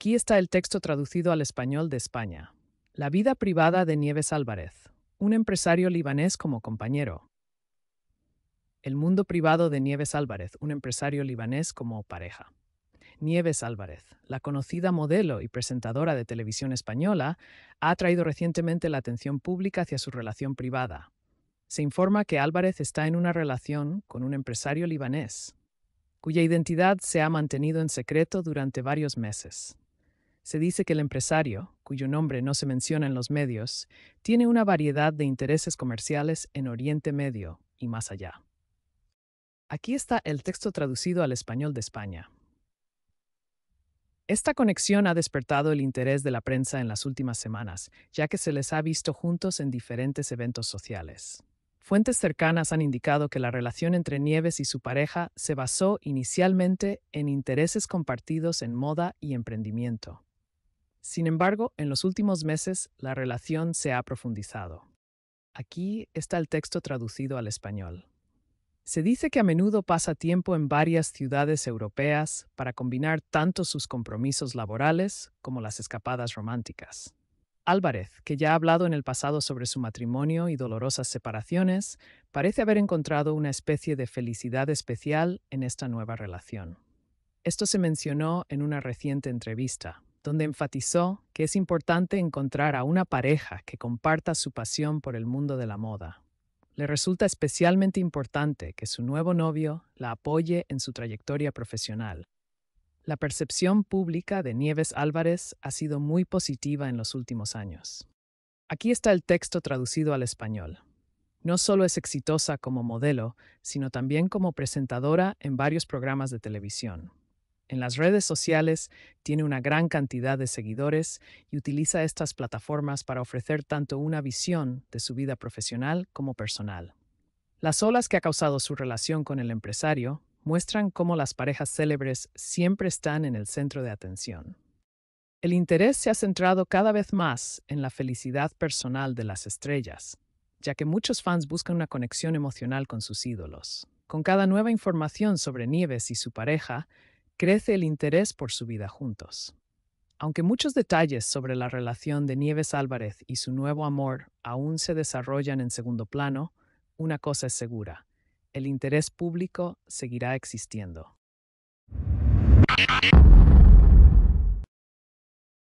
Aquí está el texto traducido al español de España. La vida privada de Nieves Álvarez, un empresario libanés como compañero. El mundo privado de Nieves Álvarez, un empresario libanés como pareja. Nieves Álvarez, la conocida modelo y presentadora de televisión española, ha atraído recientemente la atención pública hacia su relación privada. Se informa que Álvarez está en una relación con un empresario libanés, cuya identidad se ha mantenido en secreto durante varios meses. Se dice que el empresario, cuyo nombre no se menciona en los medios, tiene una variedad de intereses comerciales en Oriente Medio y más allá. Aquí está el texto traducido al español de España. Esta conexión ha despertado el interés de la prensa en las últimas semanas, ya que se les ha visto juntos en diferentes eventos sociales. Fuentes cercanas han indicado que la relación entre Nieves y su pareja se basó inicialmente en intereses compartidos en moda y emprendimiento. Sin embargo, en los últimos meses la relación se ha profundizado. Aquí está el texto traducido al español. Se dice que a menudo pasa tiempo en varias ciudades europeas para combinar tanto sus compromisos laborales como las escapadas románticas. Álvarez, que ya ha hablado en el pasado sobre su matrimonio y dolorosas separaciones, parece haber encontrado una especie de felicidad especial en esta nueva relación. Esto se mencionó en una reciente entrevista, donde enfatizó que es importante encontrar a una pareja que comparta su pasión por el mundo de la moda. Le resulta especialmente importante que su nuevo novio la apoye en su trayectoria profesional. La percepción pública de Nieves Álvarez ha sido muy positiva en los últimos años. Aquí está el texto traducido al español. No solo es exitosa como modelo, sino también como presentadora en varios programas de televisión. En las redes sociales tiene una gran cantidad de seguidores y utiliza estas plataformas para ofrecer tanto una visión de su vida profesional como personal. Las olas que ha causado su relación con el empresario muestran cómo las parejas célebres siempre están en el centro de atención. El interés se ha centrado cada vez más en la felicidad personal de las estrellas, ya que muchos fans buscan una conexión emocional con sus ídolos. Con cada nueva información sobre Nieves y su pareja, crece el interés por su vida juntos. Aunque muchos detalles sobre la relación de Nieves Álvarez y su nuevo amor aún se desarrollan en segundo plano, una cosa es segura, el interés público seguirá existiendo.